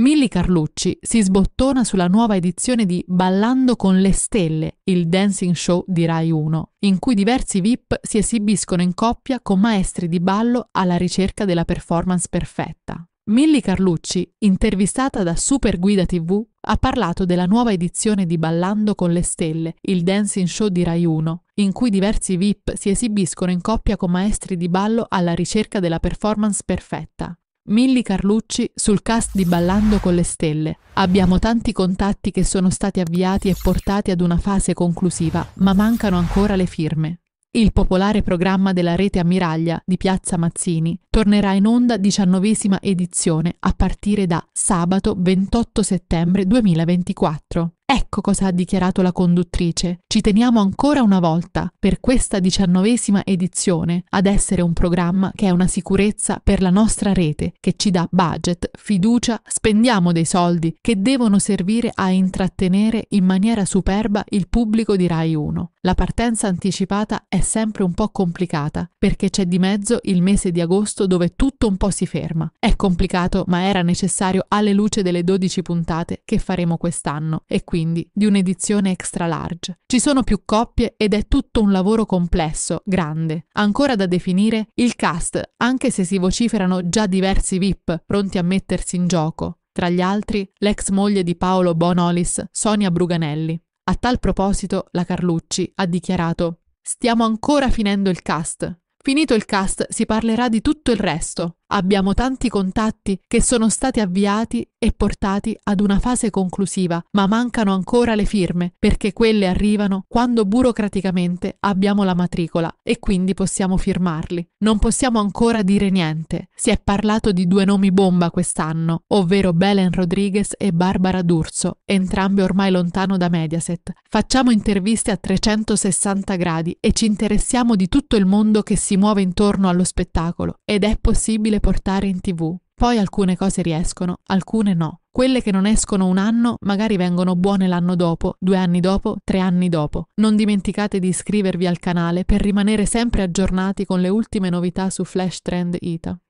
Milly Carlucci si sbottona sulla nuova edizione di Ballando con le stelle, il dancing show di Rai 1, in cui diversi VIP si esibiscono in coppia con maestri di ballo alla ricerca della performance perfetta. Milly Carlucci, intervistata da Super Guida TV, ha parlato della nuova edizione di Ballando con le stelle, il dancing show di Rai 1, in cui diversi VIP si esibiscono in coppia con maestri di ballo alla ricerca della performance perfetta. Milli Carlucci sul cast di Ballando con le Stelle. Abbiamo tanti contatti che sono stati avviati e portati ad una fase conclusiva, ma mancano ancora le firme. Il popolare programma della rete Ammiraglia di Piazza Mazzini tornerà in onda diciannovesima edizione a partire da sabato 28 settembre 2024. Ecco cosa ha dichiarato la conduttrice. Ci teniamo ancora una volta, per questa diciannovesima edizione, ad essere un programma che è una sicurezza per la nostra rete, che ci dà budget, fiducia, spendiamo dei soldi che devono servire a intrattenere in maniera superba il pubblico di Rai 1. La partenza anticipata è sempre un po' complicata, perché c'è di mezzo il mese di agosto dove tutto un po' si ferma. È complicato, ma era necessario alle luci delle 12 puntate che faremo quest'anno e quindi quindi di un'edizione extra large. Ci sono più coppie ed è tutto un lavoro complesso, grande. Ancora da definire il cast, anche se si vociferano già diversi VIP pronti a mettersi in gioco. Tra gli altri, l'ex moglie di Paolo Bonolis, Sonia Bruganelli. A tal proposito, la Carlucci ha dichiarato: Stiamo ancora finendo il cast. Finito il cast si parlerà di tutto il resto. Abbiamo tanti contatti che sono stati avviati e portati ad una fase conclusiva, ma mancano ancora le firme, perché quelle arrivano quando burocraticamente abbiamo la matricola e quindi possiamo firmarli. Non possiamo ancora dire niente. Si è parlato di due nomi bomba quest'anno, ovvero Belen Rodriguez e Barbara D'Urso, entrambe ormai lontano da Mediaset. Facciamo interviste a 360 gradi e ci interessiamo di tutto il mondo che si muove intorno allo spettacolo ed è possibile portare in tv. Poi alcune cose riescono, alcune no. Quelle che non escono un anno magari vengono buone l'anno dopo, due anni dopo, tre anni dopo. Non dimenticate di iscrivervi al canale per rimanere sempre aggiornati con le ultime novità su Flash Trend ITA.